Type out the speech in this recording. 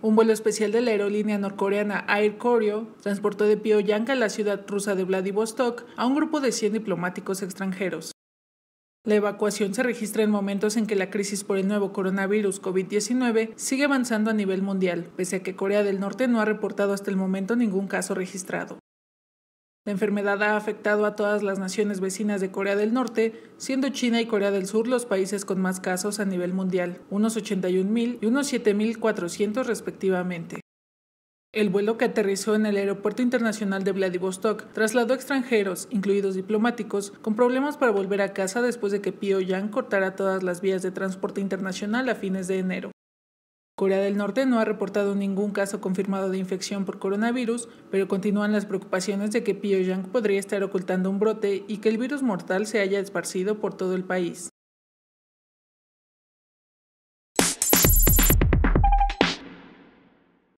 Un vuelo especial de la aerolínea norcoreana Air Koryo transportó de Pyongyang a la ciudad rusa de Vladivostok a un grupo de 100 diplomáticos extranjeros. La evacuación se registra en momentos en que la crisis por el nuevo coronavirus COVID-19 sigue avanzando a nivel mundial, pese a que Corea del Norte no ha reportado hasta el momento ningún caso registrado. La enfermedad ha afectado a todas las naciones vecinas de Corea del Norte, siendo China y Corea del Sur los países con más casos a nivel mundial, unos 81.000 y unos 7.400 respectivamente. El vuelo que aterrizó en el Aeropuerto Internacional de Vladivostok trasladó extranjeros, incluidos diplomáticos, con problemas para volver a casa después de que Pyongyang cortara todas las vías de transporte internacional a fines de enero. Corea del Norte no ha reportado ningún caso confirmado de infección por coronavirus, pero continúan las preocupaciones de que Pyongyang podría estar ocultando un brote y que el virus mortal se haya esparcido por todo el país.